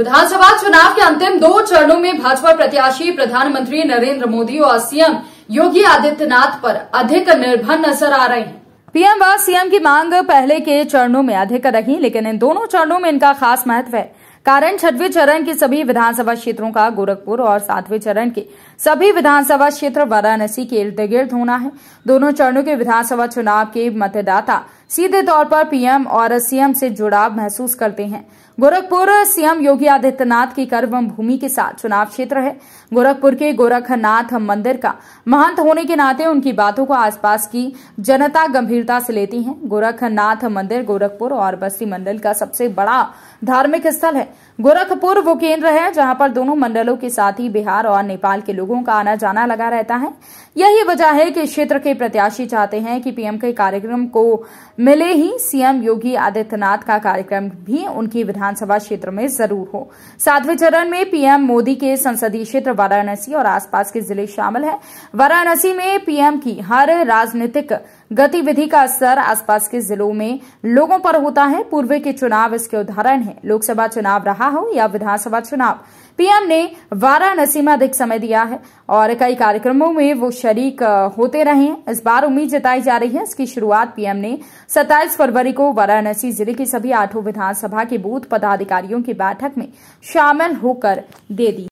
विधानसभा चुनाव के अंतिम दो चरणों में भाजपा प्रत्याशी प्रधानमंत्री नरेंद्र मोदी और सीएम योगी आदित्यनाथ पर अधिक निर्भर नजर आ रहे हैं पीएम व सीएम की मांग पहले के चरणों में अधिक रही लेकिन इन दोनों चरणों में इनका खास महत्व है कारण छठवें चरण के सभी विधानसभा क्षेत्रों का गोरखपुर और सातवें चरण के सभी विधानसभा क्षेत्र वाराणसी के इर्द गिर्द होना है दोनों चरणों के विधानसभा चुनाव के मतदाता सीधे तौर पर पीएम और सीएम से जुड़ाव महसूस करते हैं गोरखपुर सीएम योगी आदित्यनाथ की कर्म भूमि के साथ चुनाव क्षेत्र है गोरखपुर के गोरखनाथ मंदिर का महंत होने के नाते उनकी बातों को आसपास की जनता गंभीरता से लेती है गोरखनाथ मंदिर गोरखपुर और बस्ती मंडल का सबसे बड़ा धार्मिक स्थल है गोरखपुर वो केंद्र है जहां पर दोनों मंडलों के साथ ही बिहार और नेपाल के लोगों का आना जाना लगा रहता है यही वजह है कि क्षेत्र के प्रत्याशी चाहते हैं कि पीएम के कार्यक्रम को मिले ही सीएम योगी आदित्यनाथ का कार्यक्रम भी उनकी विधानसभा क्षेत्र में जरूर हो सातवें चरण में पीएम मोदी के संसदीय क्षेत्र वाराणसी और आसपास के जिले शामिल हैं वाराणसी में पीएम की हर राजनीतिक गतिविधि का असर आसपास के जिलों में लोगों पर होता है पूर्व के चुनाव इसके उदाहरण है लोकसभा चुनाव रहा हो या विधानसभा चुनाव पीएम ने वाराणसी में अधिक समय दिया है और कई कार्यक्रमों में वो शरीक होते रहे हैं इस बार उम्मीद जताई जा रही है इसकी शुरुआत पीएम ने 27 फरवरी को वाराणसी जिले की सभी आठों विधानसभा के बूथ पदाधिकारियों की बैठक में शामिल होकर दे दी